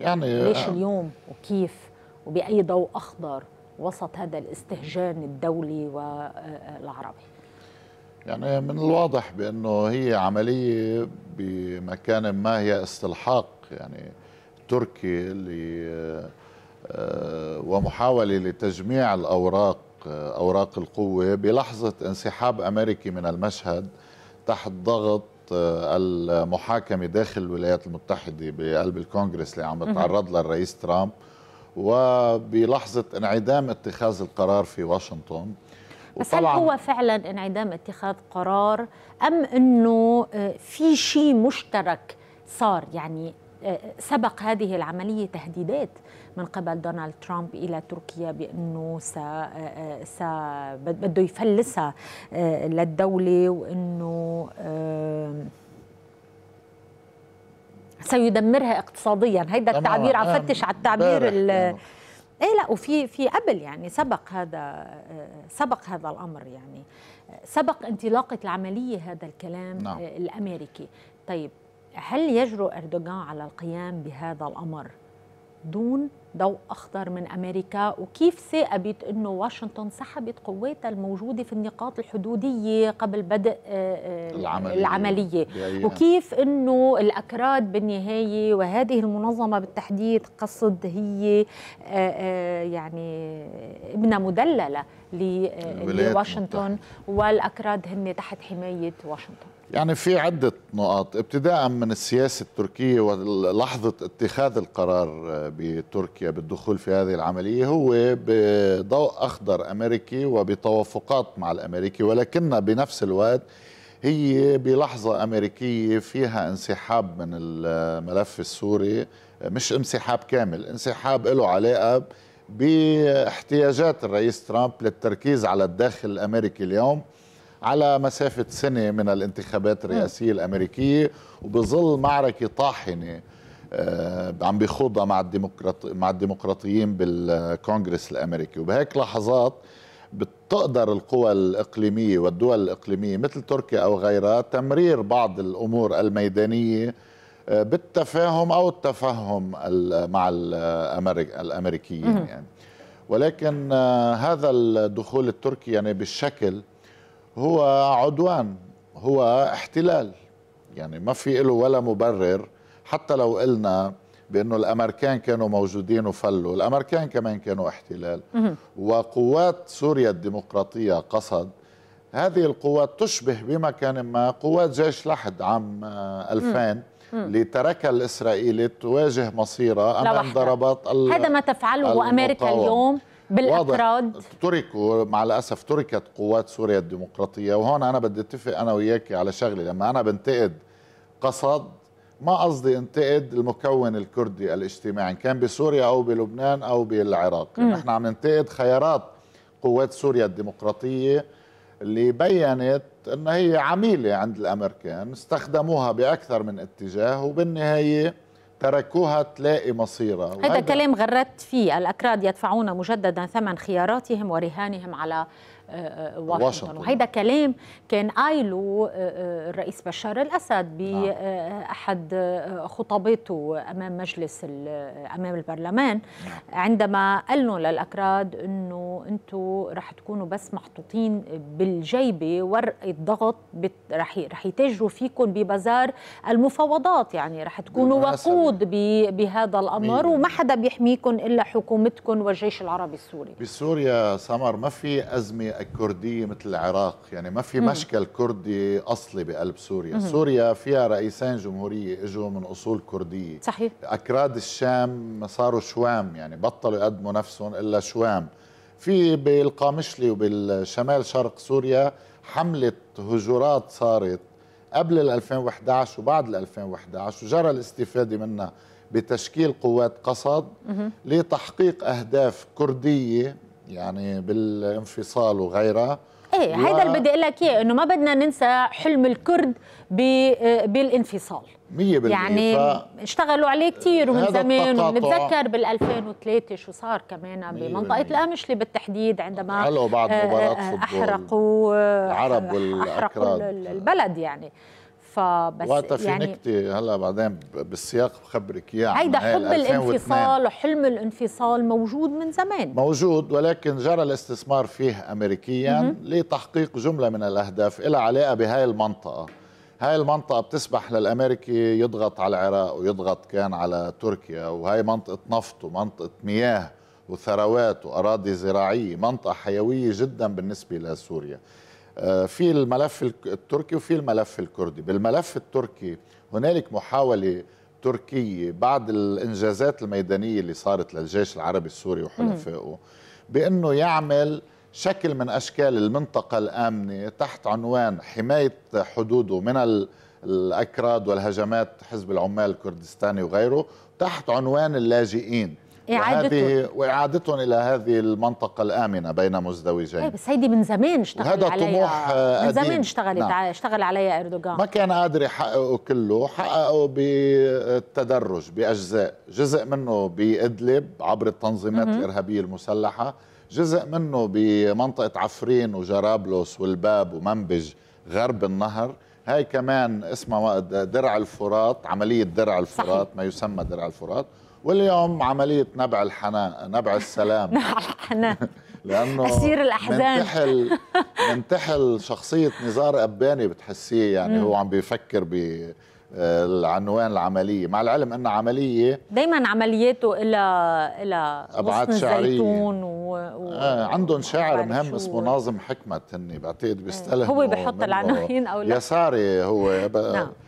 يعني ليش آه. اليوم وكيف وبأي ضوء أخضر وسط هذا الاستهجان الدولي والعربي يعني من الواضح بأنه هي عملية بمكان ما هي استلحاق يعني تركي ل آه، ومحاولة لتجميع الأوراق آه، أوراق القوة بلحظة انسحاب أمريكي من المشهد تحت ضغط آه، المحاكمة داخل الولايات المتحدة بقلب الكونغرس اللي عم يتعرض لها الرئيس ترامب وبلحظة انعدام اتخاذ القرار في واشنطن بس هل هو فعلا انعدام اتخاذ قرار أم أنه آه، في شيء مشترك صار يعني سبق هذه العملية تهديدات من قبل دونالد ترامب إلى تركيا بأنه س... س... بده يفلسها آه، للدولة وأنه آه، سيدمرها اقتصاديا هيدا التعبير عم آه، فتش على التعبير ال... ايه لا وفي في قبل يعني سبق هذا سبق هذا الامر يعني سبق انطلاقه العمليه هذا الكلام نعم. الامريكي طيب هل يجرؤ أردوغان على القيام بهذا الأمر دون ضوء أخضر من أمريكا وكيف ثاقبت أنه واشنطن سحبت قواتها الموجودة في النقاط الحدودية قبل بدء آه، آه، العملية, العملية. وكيف أنه الأكراد بالنهاية وهذه المنظمة بالتحديد قصد هي آه، يعني ابنة مدللة لواشنطن والأكراد هن تحت حماية واشنطن يعني في عدة نقاط ابتداء من السياسة التركية ولحظة اتخاذ القرار بتركيا بالدخول في هذه العملية هو بضوء أخضر أمريكي وبتوافقات مع الأمريكي ولكن بنفس الوقت هي بلحظة أمريكية فيها انسحاب من الملف السوري مش انسحاب كامل انسحاب له علاقة باحتياجات الرئيس ترامب للتركيز على الداخل الأمريكي اليوم على مسافة سنة من الانتخابات الرئاسية الأمريكية وبظل معركة طاحنة آه، عم بيخوضها مع مع الديمقراطيين بالكونغرس الامريكي وبهيك لحظات بتقدر القوى الاقليميه والدول الاقليميه مثل تركيا او غيرها تمرير بعض الامور الميدانيه آه، بالتفاهم او التفهم مع الامريكيين يعني ولكن آه، هذا الدخول التركي يعني بالشكل هو عدوان هو احتلال يعني ما في له ولا مبرر حتى لو قلنا بانه الامريكان كانوا موجودين وفلوا الامريكان كمان كانوا احتلال وقوات سوريا الديمقراطيه قصد هذه القوات تشبه بمكان ما قوات جيش لحد عام 2000 آه، اللي تركها الاسرائيلي تواجه مصيرها امام ضربات هذا ما تفعله امريكا اليوم بالافراد ترك مع الأسف تركت قوات سوريا الديمقراطية وهون أنا بدي أتفق أنا وياك على شغلة لما أنا بنتقد قصد ما قصدي انتقد المكون الكردي الاجتماعي كان بسوريا أو بلبنان أو بالعراق نحن عم ننتقد خيارات قوات سوريا الديمقراطية اللي بينت أنها هي عميلة عند الأمريكان استخدموها بأكثر من اتجاه وبالنهاية تركوها تلاقي مصيرها هذا كلام غردت فيه الأكراد يدفعون مجددا ثمن خياراتهم ورهانهم على آه، آه، واشنطن, واشنطن. وهيدا كلام كان قايله آه، الرئيس بشار الأسد بأحد نعم. خطاباته أمام مجلس أمام البرلمان نعم. عندما قال لهم للأكراد أنه انه انتم رح تكونوا بس محطوطين بالجيبه ورقه ضغط رح رح يتجروا فيكم ببازار المفاوضات يعني رح تكونوا وقود بهذا الامر وما حدا بيحميكم الا حكومتكم والجيش العربي السوري بسوريا سمر ما في ازمه كرديه مثل العراق يعني ما في مشكل كردي اصلي بقلب سوريا سوريا فيها رئيسين جمهوريه اجوا من اصول كرديه صحيح اكراد الشام صاروا شوام يعني بطلوا يقدموا نفسهم الا شوام في بالقامشلي وبالشمال شرق سوريا حملة هجرات صارت قبل ال 2011 وبعد ال 2011 وجرى الاستفادة منها بتشكيل قوات قصد لتحقيق أهداف كردية يعني بالانفصال وغيرها ايه و... هيدا اللي بدي اقول لك اياه انه ما بدنا ننسى حلم الكرد ب... آه، بالانفصال 100% يعني ف... اشتغلوا عليه كثير ومن زمان ونتذكر بال 2003 شو صار كمان بمنطقه الامشلي بالتحديد عندما حلو بعد آه، آه، مباراه فوتبول احرقوا العرب والاكراد احرقوا البلد يعني فبس وقتها في يعني نكته هلا بعدين بالسياق بخبرك اياها هيدا حب الانفصال وحلم الانفصال موجود من زمان موجود ولكن جرى الاستثمار فيه امريكيا م -م. لتحقيق جمله من الاهداف لها علاقه بهاي المنطقه هاي المنطقة بتسمح للأمريكي يضغط على العراق ويضغط كان على تركيا وهي منطقة نفط ومنطقة مياه وثروات وأراضي زراعية منطقة حيوية جدا بالنسبة لسوريا آه، في الملف التركي وفي الملف الكردي بالملف التركي هنالك محاولة تركية بعد الإنجازات الميدانية اللي صارت للجيش العربي السوري وحلفائه بأنه يعمل شكل من أشكال المنطقة الآمنة تحت عنوان حماية حدوده من الأكراد والهجمات حزب العمال الكردستاني وغيره تحت عنوان اللاجئين إعادته وإعادتهم إلى هذه المنطقة الآمنة بين مزدوجين إيه، بس هيدي من زمان اشتغل هذا طموح من آه، زمان اشتغلت نعم. اشتغل عليها أردوغان ما كان قادر يحققه كله حققه بالتدرج بأجزاء جزء منه بإدلب عبر التنظيمات م -م. الإرهابية المسلحة جزء منه بمنطقة عفرين وجرابلس والباب ومنبج غرب النهر هاي كمان اسمها درع الفرات عملية درع الفرات صحيح. ما يسمى درع الفرات واليوم عملية نبع الحنان نبع السلام نبع الحنان لأنه أسير الأحزان منتحل منتحل شخصية نزار أباني بتحسيه يعني مم. هو عم بيفكر ب آه، العنوان العملية مع العلم أن عملية دايما عملياته إلى إلى أبعاد شعرية و... و... آه عندهم شاعر مهم اسمه ناظم حكمت هني بعتقد بيستلهم هو بيحط العناوين أو لا يساري هو ب... نعم.